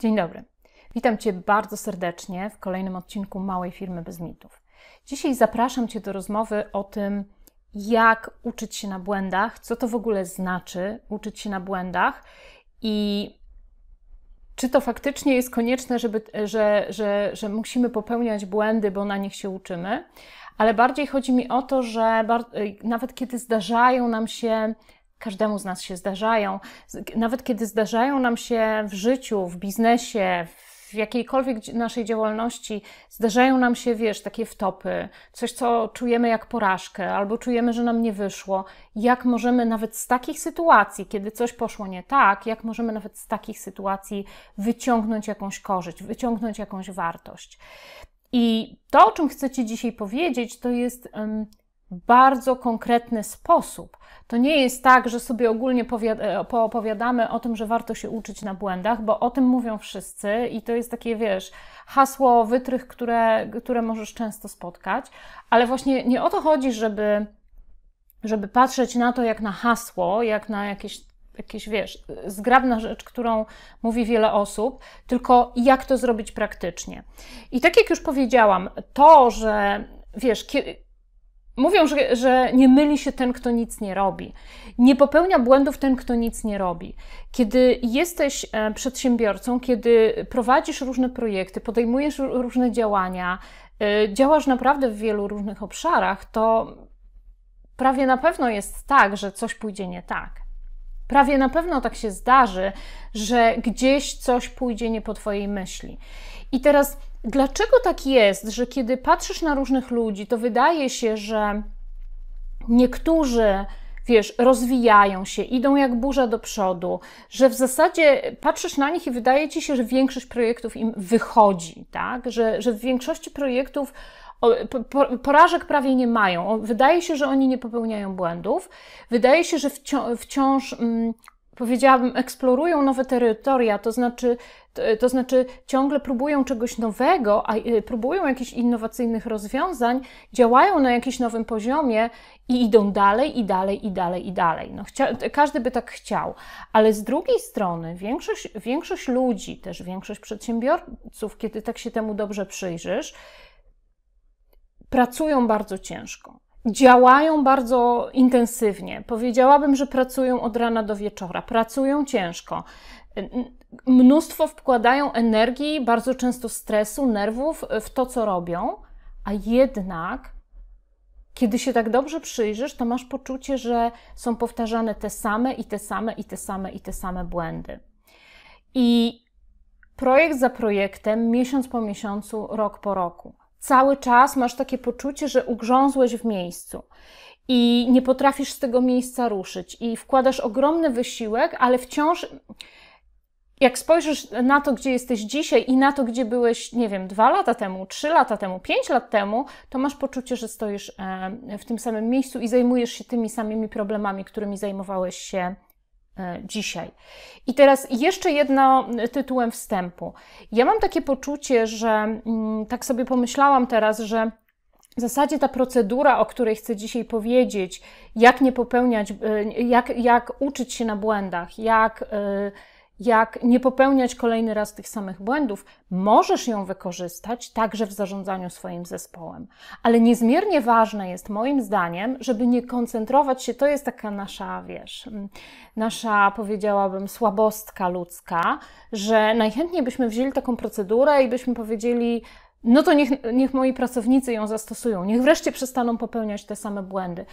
Dzień dobry. Witam Cię bardzo serdecznie w kolejnym odcinku Małej Firmy bez mitów. Dzisiaj zapraszam Cię do rozmowy o tym, jak uczyć się na błędach, co to w ogóle znaczy uczyć się na błędach i czy to faktycznie jest konieczne, żeby, że, że, że musimy popełniać błędy, bo na nich się uczymy, ale bardziej chodzi mi o to, że nawet kiedy zdarzają nam się każdemu z nas się zdarzają. Nawet kiedy zdarzają nam się w życiu, w biznesie, w jakiejkolwiek naszej działalności, zdarzają nam się, wiesz, takie wtopy, coś, co czujemy jak porażkę, albo czujemy, że nam nie wyszło. Jak możemy nawet z takich sytuacji, kiedy coś poszło nie tak, jak możemy nawet z takich sytuacji wyciągnąć jakąś korzyść, wyciągnąć jakąś wartość. I to, o czym chcę Ci dzisiaj powiedzieć, to jest bardzo konkretny sposób. To nie jest tak, że sobie ogólnie poopowiadamy e, o tym, że warto się uczyć na błędach, bo o tym mówią wszyscy i to jest takie, wiesz, hasło wytrych, które, które możesz często spotkać, ale właśnie nie o to chodzi, żeby, żeby patrzeć na to jak na hasło, jak na jakieś jakieś, wiesz, zgrabna rzecz, którą mówi wiele osób, tylko jak to zrobić praktycznie. I tak jak już powiedziałam, to, że wiesz, Mówią, że, że nie myli się ten, kto nic nie robi. Nie popełnia błędów ten, kto nic nie robi. Kiedy jesteś e, przedsiębiorcą, kiedy prowadzisz różne projekty, podejmujesz różne działania, e, działasz naprawdę w wielu różnych obszarach, to prawie na pewno jest tak, że coś pójdzie nie tak. Prawie na pewno tak się zdarzy, że gdzieś coś pójdzie nie po Twojej myśli. I teraz, dlaczego tak jest, że kiedy patrzysz na różnych ludzi, to wydaje się, że niektórzy wiesz, rozwijają się, idą jak burza do przodu, że w zasadzie patrzysz na nich i wydaje ci się, że większość projektów im wychodzi, tak? Że, że w większości projektów porażek prawie nie mają. Wydaje się, że oni nie popełniają błędów. Wydaje się, że wciąż, wciąż mm, powiedziałabym, eksplorują nowe terytoria, to znaczy, to znaczy ciągle próbują czegoś nowego, a, y, próbują jakichś innowacyjnych rozwiązań, działają na jakimś nowym poziomie i idą dalej, i dalej, i dalej, i dalej. No, chcia, każdy by tak chciał, ale z drugiej strony większość, większość ludzi, też większość przedsiębiorców, kiedy tak się temu dobrze przyjrzysz, pracują bardzo ciężko działają bardzo intensywnie. Powiedziałabym, że pracują od rana do wieczora, pracują ciężko. Mnóstwo wkładają energii, bardzo często stresu, nerwów w to, co robią, a jednak kiedy się tak dobrze przyjrzysz, to masz poczucie, że są powtarzane te same i te same i te same i te same błędy. I projekt za projektem, miesiąc po miesiącu, rok po roku cały czas masz takie poczucie, że ugrzązłeś w miejscu i nie potrafisz z tego miejsca ruszyć i wkładasz ogromny wysiłek, ale wciąż jak spojrzysz na to, gdzie jesteś dzisiaj i na to, gdzie byłeś, nie wiem, dwa lata temu, trzy lata temu, pięć lat temu, to masz poczucie, że stoisz e, w tym samym miejscu i zajmujesz się tymi samymi problemami, którymi zajmowałeś się E, dzisiaj. I teraz jeszcze jedno e, tytułem wstępu. Ja mam takie poczucie, że mm, tak sobie pomyślałam teraz, że w zasadzie ta procedura, o której chcę dzisiaj powiedzieć, jak nie popełniać, e, jak, jak uczyć się na błędach, jak jak nie popełniać kolejny raz tych samych błędów, możesz ją wykorzystać także w zarządzaniu swoim zespołem. Ale niezmiernie ważne jest moim zdaniem, żeby nie koncentrować się, to jest taka nasza, wiesz, mm, nasza powiedziałabym słabostka ludzka, że najchętniej byśmy wzięli taką procedurę i byśmy powiedzieli, no to niech, niech moi pracownicy ją zastosują, niech wreszcie przestaną popełniać te same błędy.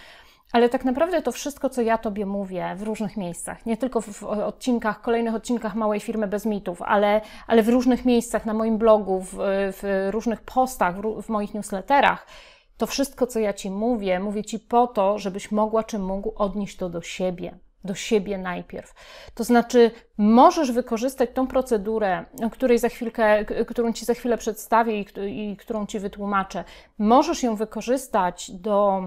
Ale tak naprawdę to wszystko, co ja Tobie mówię w różnych miejscach, nie tylko w odcinkach, kolejnych odcinkach Małej Firmy Bez Mitów, ale, ale w różnych miejscach, na moim blogu, w, w różnych postach, w, w moich newsletterach, to wszystko, co ja Ci mówię, mówię Ci po to, żebyś mogła czy mógł odnieść to do siebie, do siebie najpierw. To znaczy, możesz wykorzystać tą procedurę, której za chwilkę, którą ci za chwilę przedstawię i, i którą ci wytłumaczę. Możesz ją wykorzystać do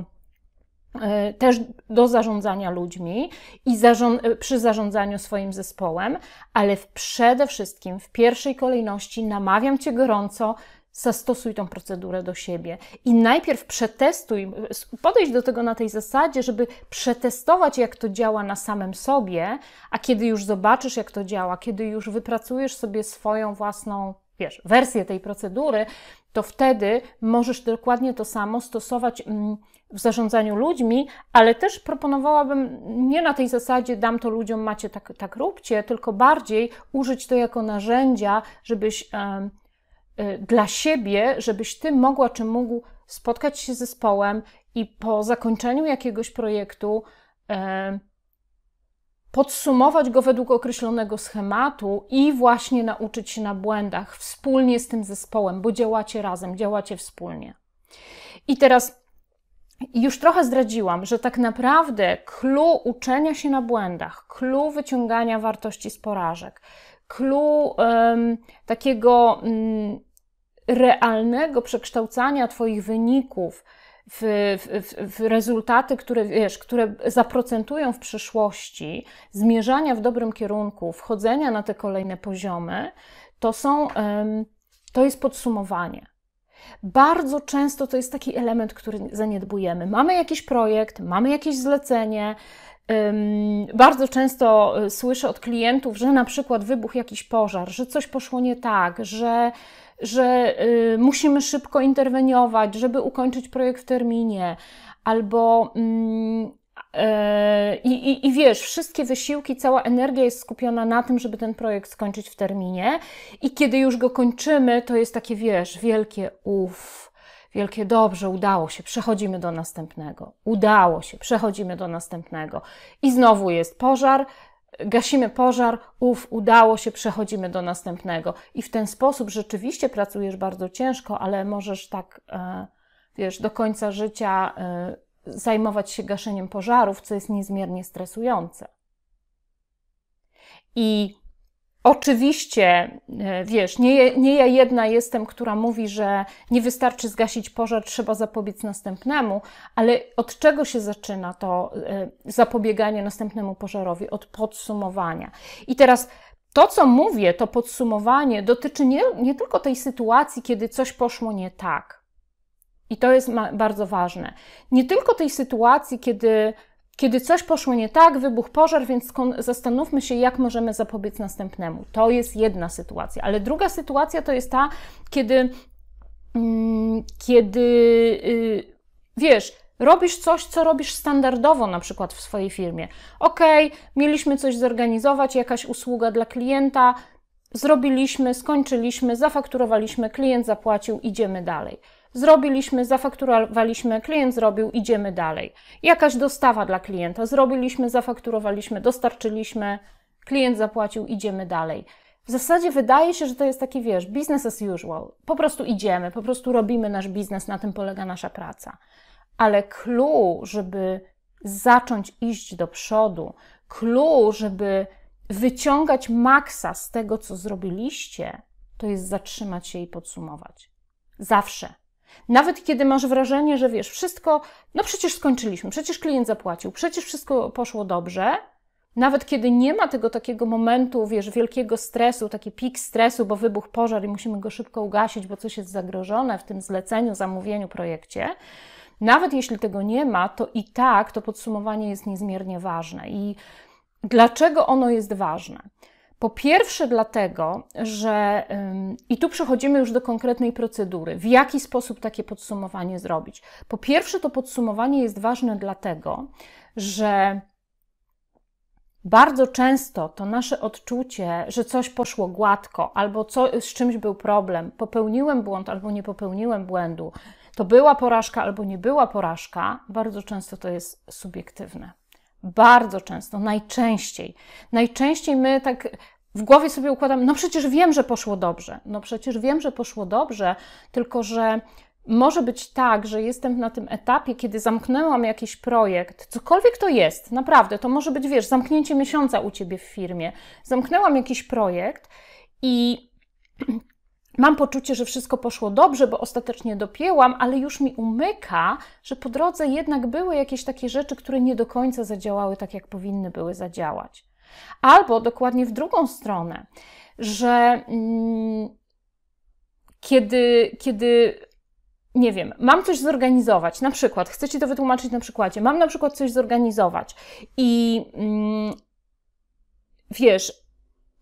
E, też do zarządzania ludźmi i e, przy zarządzaniu swoim zespołem, ale w przede wszystkim w pierwszej kolejności namawiam cię gorąco, zastosuj tą procedurę do siebie i najpierw przetestuj, podejdź do tego na tej zasadzie, żeby przetestować, jak to działa na samym sobie, a kiedy już zobaczysz, jak to działa, kiedy już wypracujesz sobie swoją własną wiesz, wersję tej procedury, to wtedy możesz dokładnie to samo stosować mm, w zarządzaniu ludźmi, ale też proponowałabym nie na tej zasadzie dam to ludziom, macie tak, tak róbcie, tylko bardziej użyć to jako narzędzia, żebyś e, dla siebie, żebyś ty mogła czy mógł spotkać się z zespołem i po zakończeniu jakiegoś projektu e, podsumować go według określonego schematu i właśnie nauczyć się na błędach wspólnie z tym zespołem, bo działacie razem, działacie wspólnie. I teraz już trochę zdradziłam, że tak naprawdę clue uczenia się na błędach, clue wyciągania wartości z porażek, clue um, takiego um, realnego przekształcania Twoich wyników w, w, w, rezultaty, które, wiesz, które zaprocentują w przyszłości, zmierzania w dobrym kierunku, wchodzenia na te kolejne poziomy, to są, um, to jest podsumowanie. Bardzo często to jest taki element, który zaniedbujemy. Mamy jakiś projekt, mamy jakieś zlecenie, bardzo często y, słyszę od klientów, że na przykład wybuchł jakiś pożar, że coś poszło nie tak, że, że y, musimy szybko interweniować, żeby ukończyć projekt w terminie, albo E, I, i, I wiesz, wszystkie wysiłki, cała energia jest skupiona na tym, żeby ten projekt skończyć w terminie. I kiedy już go kończymy, to jest takie, wiesz, wielkie uff, wielkie dobrze, udało się, przechodzimy do następnego. Udało się, przechodzimy do następnego. I znowu jest pożar, gasimy pożar, uff, udało się, przechodzimy do następnego. I w ten sposób rzeczywiście pracujesz bardzo ciężko, ale możesz tak, e, wiesz, do końca życia e, zajmować się gaszeniem pożarów, co jest niezmiernie stresujące. I Oczywiście, e, wiesz, nie, nie, ja jedna jestem, która mówi, że nie wystarczy zgasić pożar, trzeba zapobiec następnemu, ale od czego się zaczyna to e, zapobieganie następnemu pożarowi? Od podsumowania. I teraz to, co mówię, to podsumowanie dotyczy nie, nie tylko tej sytuacji, kiedy coś poszło nie tak i to jest bardzo ważne. Nie tylko tej sytuacji, kiedy, kiedy coś poszło nie tak, wybuch pożar, więc zastanówmy się, jak możemy zapobiec następnemu. To jest jedna sytuacja. Ale druga sytuacja to jest ta, kiedy, mm, kiedy y, wiesz, Robisz coś, co robisz standardowo, na przykład w swojej firmie. Ok, mieliśmy coś zorganizować, jakaś usługa dla klienta, zrobiliśmy, skończyliśmy, zafakturowaliśmy, klient zapłacił, idziemy dalej. Zrobiliśmy, zafakturowaliśmy, klient zrobił, idziemy dalej. Jakaś dostawa dla klienta, zrobiliśmy, zafakturowaliśmy, dostarczyliśmy, klient zapłacił, idziemy dalej. W zasadzie wydaje się, że to jest taki, wiesz, business as usual. Po prostu idziemy, po prostu robimy nasz biznes, na tym polega nasza praca. Ale clue, żeby zacząć iść do przodu, clue, żeby wyciągać maksa z tego, co zrobiliście, to jest zatrzymać się i podsumować. Zawsze. Nawet kiedy masz wrażenie, że wiesz, wszystko, no przecież skończyliśmy, przecież klient zapłacił, przecież wszystko poszło dobrze, nawet kiedy nie ma tego takiego momentu, wiesz, wielkiego stresu, taki pik stresu, bo wybuch pożar i musimy go szybko ugasić, bo coś jest zagrożone w tym zleceniu, zamówieniu, projekcie. Nawet jeśli tego nie ma, to i tak to podsumowanie jest niezmiernie ważne. I dlaczego ono jest ważne? Po pierwsze, dlatego, że i tu przechodzimy już do konkretnej procedury, w jaki sposób takie podsumowanie zrobić. Po pierwsze, to podsumowanie jest ważne dlatego, że bardzo często to nasze odczucie, że coś poszło gładko, albo co, z czymś był problem, popełniłem błąd albo nie popełniłem błędu, to była porażka albo nie była porażka, bardzo często to jest subiektywne. Bardzo często, najczęściej. Najczęściej my tak w głowie sobie układam, no przecież wiem, że poszło dobrze. No przecież wiem, że poszło dobrze, tylko że może być tak, że jestem na tym etapie, kiedy zamknęłam jakiś projekt, cokolwiek to jest, naprawdę, to może być, wiesz, zamknięcie miesiąca u ciebie w firmie. Zamknęłam jakiś projekt i Mam poczucie, że wszystko poszło dobrze, bo ostatecznie dopięłam, ale już mi umyka, że po drodze jednak były jakieś takie rzeczy, które nie do końca zadziałały tak, jak powinny były zadziałać. Albo dokładnie w drugą stronę, że mm, kiedy, kiedy nie wiem, mam coś zorganizować, na przykład, chcę Ci to wytłumaczyć na przykładzie, mam na przykład coś zorganizować i mm, wiesz,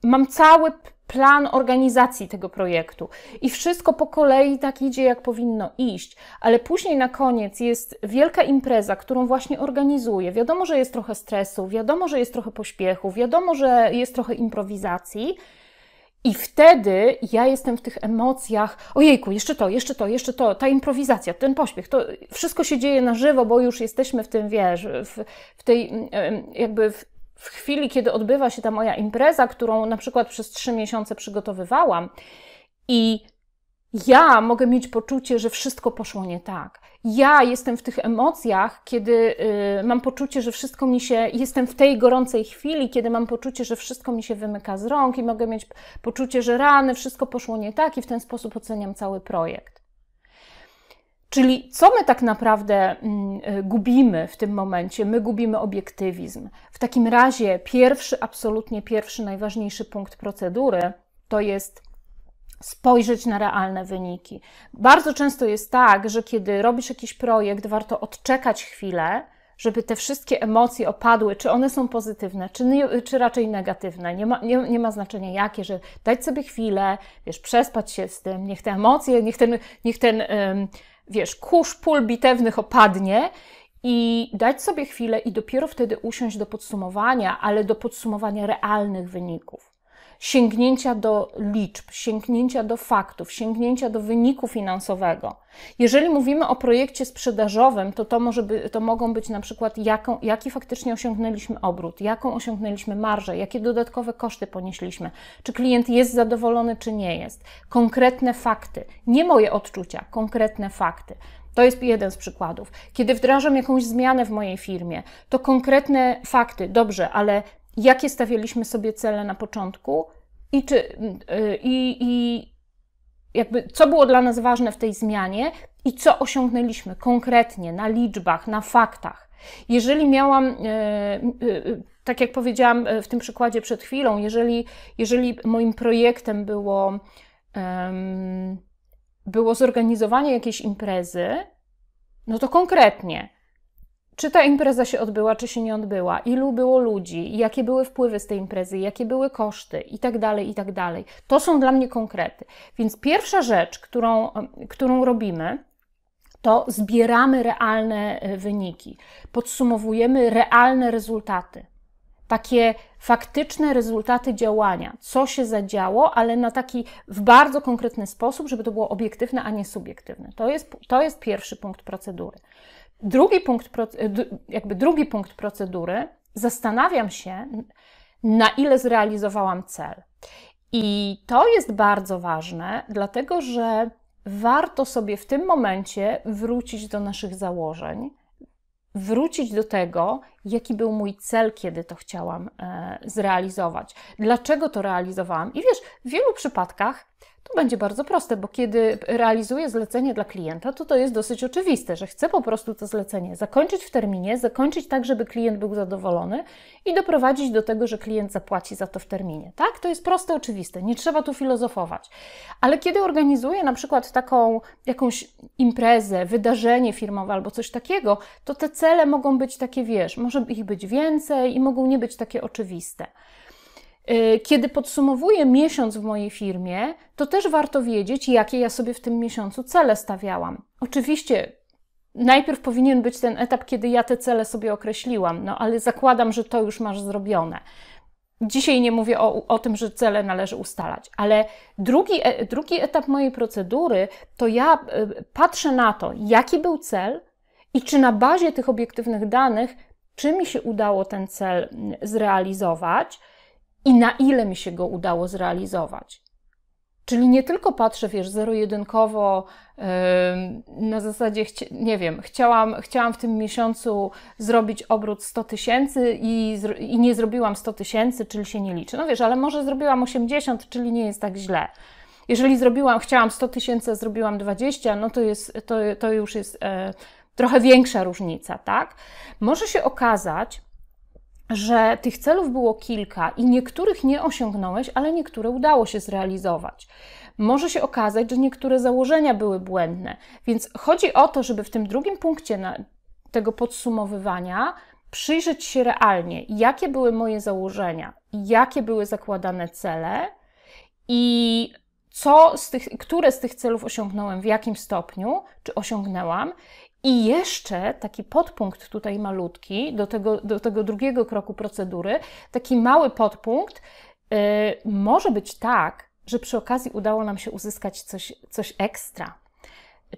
mam cały plan organizacji tego projektu. I wszystko po kolei tak idzie, jak powinno iść. Ale później na koniec jest wielka impreza, którą właśnie organizuję. Wiadomo, że jest trochę stresu, wiadomo, że jest trochę pośpiechu, wiadomo, że jest trochę improwizacji. I wtedy ja jestem w tych emocjach, ojejku, jeszcze to, jeszcze to, jeszcze to, ta improwizacja, ten pośpiech, to wszystko się dzieje na żywo, bo już jesteśmy w tym, wiesz, w, w tej jakby w w chwili, kiedy odbywa się ta moja impreza, którą na przykład przez trzy miesiące przygotowywałam, i ja mogę mieć poczucie, że wszystko poszło nie tak. Ja jestem w tych emocjach, kiedy y, mam poczucie, że wszystko mi się, jestem w tej gorącej chwili, kiedy mam poczucie, że wszystko mi się wymyka z rąk i mogę mieć poczucie, że rany, wszystko poszło nie tak i w ten sposób oceniam cały projekt. Czyli co my tak naprawdę mm, e, gubimy w tym momencie? My gubimy obiektywizm. W takim razie pierwszy, absolutnie pierwszy, najważniejszy punkt procedury to jest spojrzeć na realne wyniki. Bardzo często jest tak, że kiedy robisz jakiś projekt, warto odczekać chwilę, żeby te wszystkie emocje opadły, czy one są pozytywne, czy, czy raczej negatywne. Nie ma, nie, nie, ma znaczenia jakie, że dać sobie chwilę, wiesz, przespać się z tym, niech te emocje, niech ten, niech ten wiesz, kurz pól bitewnych opadnie i dać sobie chwilę i dopiero wtedy usiąść do podsumowania, ale do podsumowania realnych wyników sięgnięcia do liczb, sięgnięcia do faktów, sięgnięcia do wyniku finansowego. Jeżeli mówimy o projekcie sprzedażowym, to to, może by, to mogą być na przykład, jaką, jaki faktycznie osiągnęliśmy obrót, jaką osiągnęliśmy marżę, jakie dodatkowe koszty ponieśliśmy, czy klient jest zadowolony, czy nie jest. Konkretne fakty, nie moje odczucia, konkretne fakty. To jest jeden z przykładów. Kiedy wdrażam jakąś zmianę w mojej firmie, to konkretne fakty, dobrze, ale jakie stawialiśmy sobie cele na początku i czy y, i, i jakby co było dla nas ważne w tej zmianie i co osiągnęliśmy konkretnie na liczbach, na faktach. Jeżeli miałam, y, y, tak jak powiedziałam w tym przykładzie przed chwilą, jeżeli, jeżeli moim projektem było, było zorganizowanie jakiejś imprezy, no to konkretnie czy ta impreza się odbyła, czy się nie odbyła, ilu było ludzi, jakie były wpływy z tej imprezy, jakie były koszty i tak dalej, i tak dalej. To są dla mnie konkrety. Więc pierwsza rzecz, którą, którą robimy, to zbieramy realne e, wyniki, podsumowujemy realne rezultaty. Takie faktyczne rezultaty działania, co się zadziało, ale na taki w bardzo konkretny sposób, żeby to było obiektywne, a nie subiektywne. To jest, to jest pierwszy punkt procedury. Drugi punkt, e, jakby drugi punkt procedury, zastanawiam się, na ile zrealizowałam cel. I to jest bardzo ważne, dlatego że warto sobie w tym momencie wrócić do naszych założeń, wrócić do tego, jaki był mój cel, kiedy to chciałam e, zrealizować, dlaczego to realizowałam. I wiesz, w wielu przypadkach to będzie bardzo proste, bo kiedy realizuję zlecenie dla klienta, to to jest dosyć oczywiste, że chcę po prostu to zlecenie zakończyć w terminie, zakończyć tak, żeby klient był zadowolony i doprowadzić do tego, że klient zapłaci za to w terminie. Tak? To jest proste, oczywiste, nie trzeba tu filozofować. Ale kiedy organizuję na przykład taką jakąś imprezę, wydarzenie firmowe albo coś takiego, to te cele mogą być takie, wiesz, może ich być więcej i mogą nie być takie oczywiste. Y, kiedy podsumowuję miesiąc w mojej firmie, to też warto wiedzieć, jakie ja sobie w tym miesiącu cele stawiałam. Oczywiście najpierw powinien być ten etap, kiedy ja te cele sobie określiłam, no ale zakładam, że to już masz zrobione. Dzisiaj nie mówię o, o tym, że cele należy ustalać, ale drugi, e, drugi etap mojej procedury to ja y, patrzę na to, jaki był cel i czy na bazie tych obiektywnych danych czy mi się udało ten cel zrealizować i na ile mi się go udało zrealizować. Czyli nie tylko patrzę, wiesz, zero-jedynkowo yy, na zasadzie, nie wiem, chciałam, chciałam w tym miesiącu zrobić obrót 100 tysięcy i, i nie zrobiłam 100 tysięcy, czyli się nie liczy. No wiesz, ale może zrobiłam 80, czyli nie jest tak źle. Jeżeli zrobiłam, chciałam 100 tysięcy, zrobiłam 20, no to, jest, to, to już jest e, trochę większa różnica, tak? Może się okazać, że tych celów było kilka i niektórych nie osiągnąłeś, ale niektóre udało się zrealizować. Może się okazać, że niektóre założenia były błędne, więc chodzi o to, żeby w tym drugim punkcie tego podsumowywania przyjrzeć się realnie, jakie były moje założenia, jakie były zakładane cele i co z tych, które z tych celów osiągnąłem, w jakim stopniu, czy osiągnęłam, i jeszcze taki podpunkt tutaj malutki do tego, do tego drugiego kroku procedury, taki mały podpunkt. Yy, może być tak, że przy okazji udało nam się uzyskać coś, coś ekstra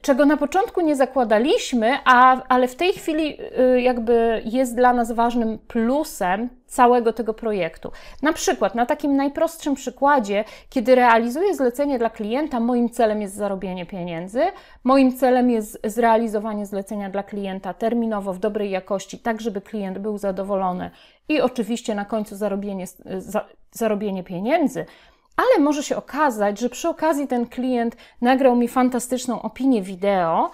czego na początku nie zakładaliśmy, a, ale w tej chwili y, jakby jest dla nas ważnym plusem całego tego projektu. Na przykład, na takim najprostszym przykładzie, kiedy realizuję zlecenie dla klienta, moim celem jest zarobienie pieniędzy, moim celem jest zrealizowanie zlecenia dla klienta terminowo, w dobrej jakości, tak żeby klient był zadowolony i oczywiście na końcu zarobienie, za, zarobienie pieniędzy ale może się okazać, że przy okazji ten klient nagrał mi fantastyczną opinię wideo.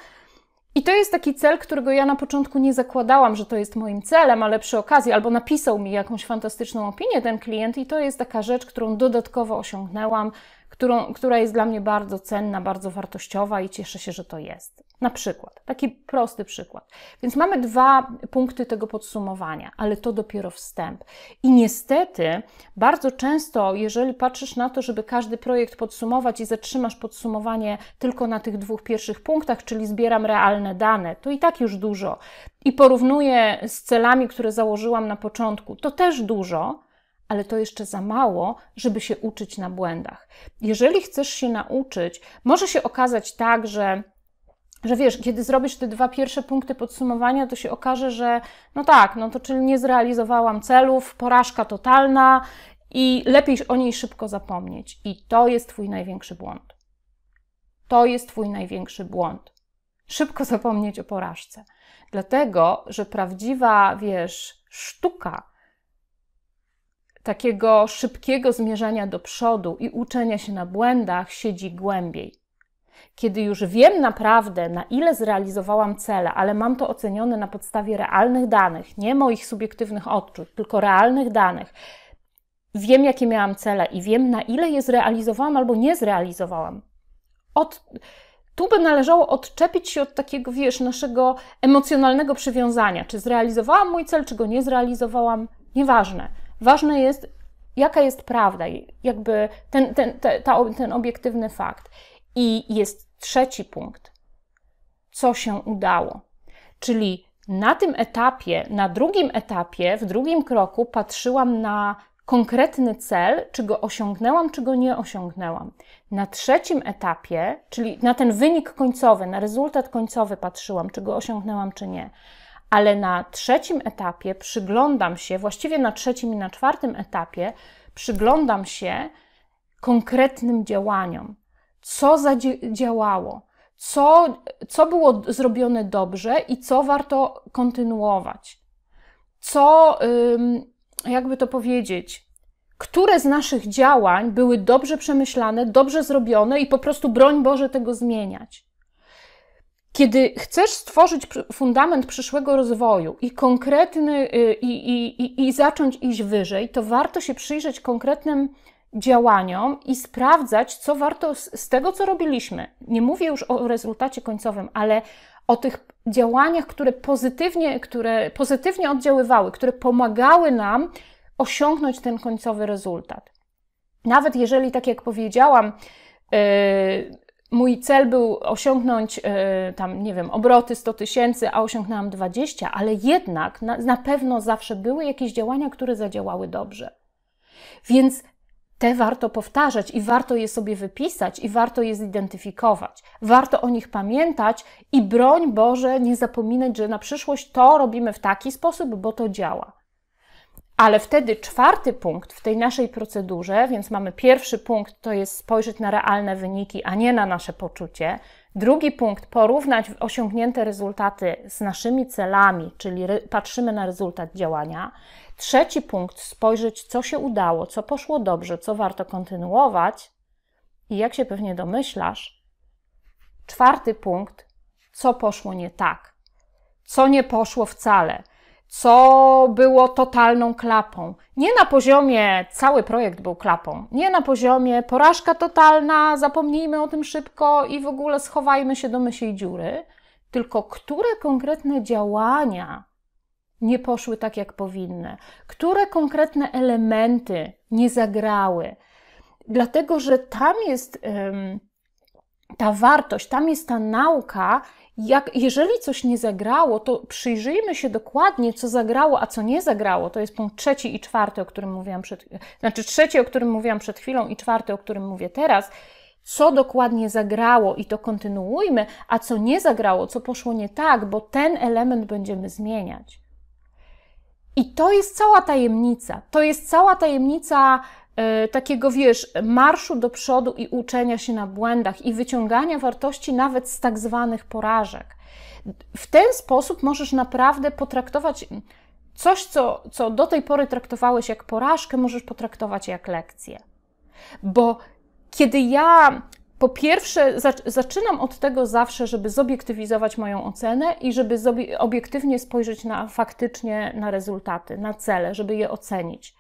I to jest taki cel, którego ja na początku nie zakładałam, że to jest moim celem, ale przy okazji albo napisał mi jakąś fantastyczną opinię ten klient, i to jest taka rzecz, którą dodatkowo osiągnęłam, którą, która jest dla mnie bardzo cenna, bardzo wartościowa i cieszę się, że to jest. Na przykład, taki prosty przykład. Więc mamy dwa punkty tego podsumowania, ale to dopiero wstęp. I niestety, bardzo często, jeżeli patrzysz na to, żeby każdy projekt podsumować i zatrzymasz podsumowanie tylko na tych dwóch pierwszych punktach, czyli zbieram realne dane, to i tak już dużo, i porównuję z celami, które założyłam na początku, to też dużo, ale to jeszcze za mało, żeby się uczyć na błędach. Jeżeli chcesz się nauczyć, może się okazać tak, że że wiesz, kiedy zrobisz te dwa pierwsze punkty podsumowania, to się okaże, że no tak, no to czyli nie zrealizowałam celów, porażka totalna i lepiej o niej szybko zapomnieć. I to jest Twój największy błąd. To jest Twój największy błąd. Szybko zapomnieć o porażce. Dlatego, że prawdziwa, wiesz, sztuka takiego szybkiego zmierzania do przodu i uczenia się na błędach siedzi głębiej kiedy już wiem naprawdę, na ile zrealizowałam cele, ale mam to ocenione na podstawie realnych danych, nie moich subiektywnych odczuć, tylko realnych danych, wiem, jakie miałam cele i wiem, na ile je zrealizowałam albo nie zrealizowałam. Od, tu by należało odczepić się od takiego, wiesz, naszego emocjonalnego przywiązania. Czy zrealizowałam mój cel, czy go nie zrealizowałam, nieważne. Ważne jest, jaka jest prawda, jakby ten, ten, ta, ten obiektywny fakt. I jest trzeci punkt. Co się udało? Czyli na tym etapie, na drugim etapie, w drugim kroku patrzyłam na konkretny cel, czy go osiągnęłam, czy go nie osiągnęłam. Na trzecim etapie, czyli na ten wynik końcowy, na rezultat końcowy patrzyłam, czy go osiągnęłam, czy nie. Ale na trzecim etapie przyglądam się, właściwie na trzecim i na czwartym etapie, przyglądam się konkretnym działaniom co zadziałało, co, co było zrobione dobrze i co warto kontynuować. Co, jakby to powiedzieć, które z naszych działań były dobrze przemyślane, dobrze zrobione i po prostu broń Boże tego zmieniać. Kiedy chcesz stworzyć fundament przyszłego rozwoju i konkretny, y, i, i, i, i zacząć iść wyżej, to warto się przyjrzeć konkretnym działaniom i sprawdzać, co warto z tego, co robiliśmy. Nie mówię już o rezultacie końcowym, ale o tych działaniach, które pozytywnie, które pozytywnie oddziaływały, które pomagały nam osiągnąć ten końcowy rezultat. Nawet jeżeli, tak jak powiedziałam, yy, mój cel był osiągnąć y, tam, nie wiem, obroty 100 tysięcy, a osiągnęłam 20, ale jednak na, na pewno zawsze były jakieś działania, które zadziałały dobrze. Więc te warto powtarzać i warto je sobie wypisać i warto je zidentyfikować. Warto o nich pamiętać i broń Boże nie zapominać, że na przyszłość to robimy w taki sposób, bo to działa. Ale wtedy czwarty punkt w tej naszej procedurze, więc mamy pierwszy punkt, to jest spojrzeć na realne wyniki, a nie na nasze poczucie. Drugi punkt, porównać osiągnięte rezultaty z naszymi celami, czyli patrzymy na rezultat działania. Trzeci punkt, spojrzeć, co się udało, co poszło dobrze, co warto kontynuować. I jak się pewnie domyślasz, czwarty punkt, co poszło nie tak, co nie poszło wcale co było totalną klapą. Nie na poziomie cały projekt był klapą, nie na poziomie porażka totalna, zapomnijmy o tym szybko i w ogóle schowajmy się do mysiej dziury, tylko które konkretne działania nie poszły tak, jak powinny, które konkretne elementy nie zagrały. Dlatego, że tam jest ta wartość, tam jest ta nauka. Jak, jeżeli coś nie zagrało, to przyjrzyjmy się dokładnie, co zagrało, a co nie zagrało. To jest punkt trzeci i czwarty, o którym mówiłam przed znaczy trzeci, o którym mówiłam przed chwilą, i czwarty, o którym mówię teraz. Co dokładnie zagrało i to kontynuujmy, a co nie zagrało, co poszło nie tak, bo ten element będziemy zmieniać. I to jest cała tajemnica. To jest cała tajemnica E, takiego, wiesz, marszu do przodu i uczenia się na błędach i wyciągania wartości nawet z tak zwanych porażek. W ten sposób możesz naprawdę potraktować coś, co, co do tej pory traktowałeś jak porażkę, możesz potraktować jak lekcję. Bo kiedy ja po pierwsze, zaczynam od tego zawsze, żeby zobiektywizować moją ocenę i żeby obiektywnie spojrzeć na faktycznie na rezultaty, na cele, żeby je ocenić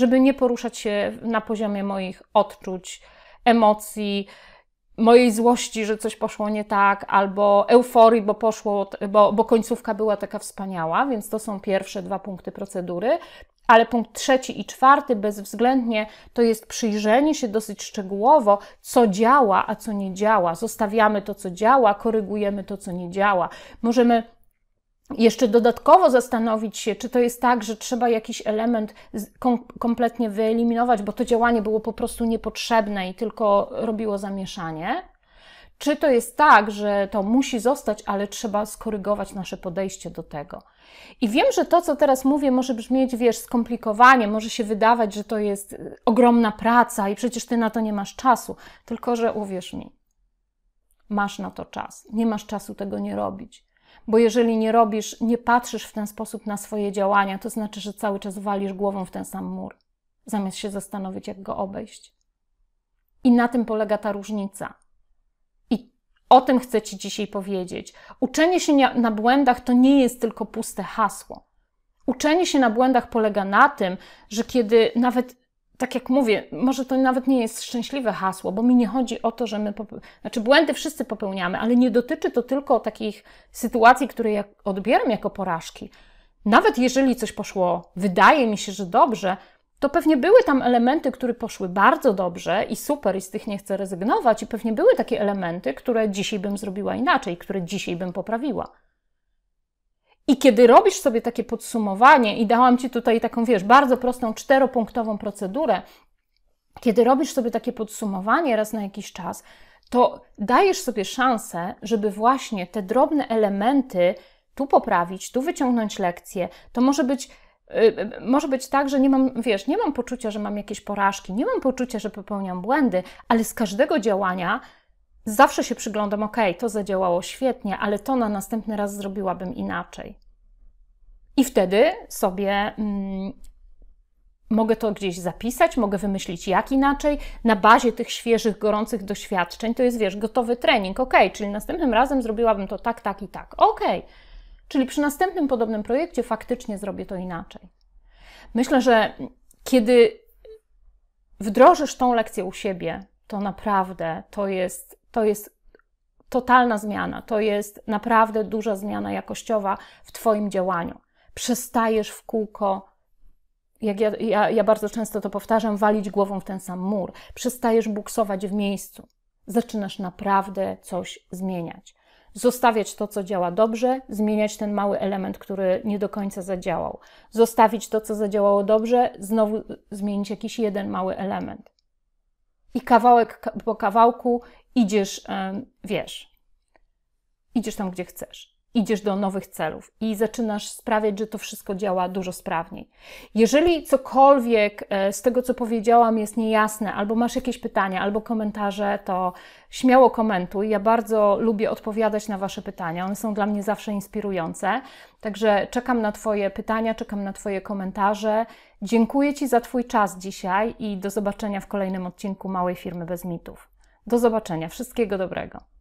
żeby nie poruszać się na poziomie moich odczuć, emocji, mojej złości, że coś poszło nie tak, albo euforii, bo, poszło, bo, bo końcówka była taka wspaniała, więc to są pierwsze dwa punkty procedury. Ale punkt trzeci i czwarty bezwzględnie to jest przyjrzenie się dosyć szczegółowo, co działa, a co nie działa. Zostawiamy to, co działa, korygujemy to, co nie działa. Możemy jeszcze dodatkowo zastanowić się, czy to jest tak, że trzeba jakiś element kompletnie wyeliminować, bo to działanie było po prostu niepotrzebne i tylko robiło zamieszanie. Czy to jest tak, że to musi zostać, ale trzeba skorygować nasze podejście do tego? I wiem, że to, co teraz mówię, może brzmieć, wiesz, skomplikowanie, może się wydawać, że to jest y, ogromna praca i przecież ty na to nie masz czasu. Tylko, że uwierz mi, masz na to czas. Nie masz czasu tego nie robić. Bo jeżeli nie robisz, nie patrzysz w ten sposób na swoje działania, to znaczy, że cały czas walisz głową w ten sam mur, zamiast się zastanowić, jak go obejść. I na tym polega ta różnica. I o tym chcę Ci dzisiaj powiedzieć. Uczenie się na błędach to nie jest tylko puste hasło. Uczenie się na błędach polega na tym, że kiedy nawet tak jak mówię, może to nawet nie jest szczęśliwe hasło, bo mi nie chodzi o to, że my. Popeł... Znaczy, błędy wszyscy popełniamy, ale nie dotyczy to tylko takich sytuacji, które ja odbieram jako porażki. Nawet jeżeli coś poszło, wydaje mi się, że dobrze, to pewnie były tam elementy, które poszły bardzo dobrze i super, i z tych nie chcę rezygnować, i pewnie były takie elementy, które dzisiaj bym zrobiła inaczej, które dzisiaj bym poprawiła. I kiedy robisz sobie takie podsumowanie, i dałam Ci tutaj taką, wiesz, bardzo prostą czteropunktową procedurę, kiedy robisz sobie takie podsumowanie raz na jakiś czas, to dajesz sobie szansę, żeby właśnie te drobne elementy tu poprawić, tu wyciągnąć lekcję. To może być y, y, może być tak, że nie mam, wiesz, nie mam poczucia, że mam jakieś porażki, nie mam poczucia, że popełniam błędy, ale z każdego działania zawsze się przyglądam, ok, to zadziałało świetnie, ale to na następny raz zrobiłabym inaczej. I wtedy sobie mm, mogę to gdzieś zapisać, mogę wymyślić jak inaczej, na bazie tych świeżych, gorących doświadczeń. To jest, wiesz, gotowy trening, ok, czyli następnym razem zrobiłabym to tak, tak i tak, ok. Czyli przy następnym podobnym projekcie faktycznie zrobię to inaczej. Myślę, że kiedy wdrożysz tą lekcję u siebie, to naprawdę to jest to jest totalna zmiana, to jest naprawdę duża zmiana jakościowa w Twoim działaniu. Przestajesz w kółko, jak ja, ja, ja bardzo często to powtarzam, walić głową w ten sam mur. Przestajesz buksować w miejscu. Zaczynasz naprawdę coś zmieniać zostawiać to, co działa dobrze, zmieniać ten mały element, który nie do końca zadziałał, zostawić to, co zadziałało dobrze, znowu zmienić jakiś jeden mały element i kawałek po kawałku idziesz, wiesz, idziesz tam, gdzie chcesz idziesz do nowych celów i zaczynasz sprawiać, że to wszystko działa dużo sprawniej. Jeżeli cokolwiek e, z tego, co powiedziałam, jest niejasne, albo masz jakieś pytania, albo komentarze, to śmiało komentuj. Ja bardzo lubię odpowiadać na Wasze pytania, one są dla mnie zawsze inspirujące. Także czekam na Twoje pytania, czekam na Twoje komentarze. Dziękuję Ci za Twój czas dzisiaj i do zobaczenia w kolejnym odcinku Małej Firmy Bez Mitów. Do zobaczenia, wszystkiego dobrego.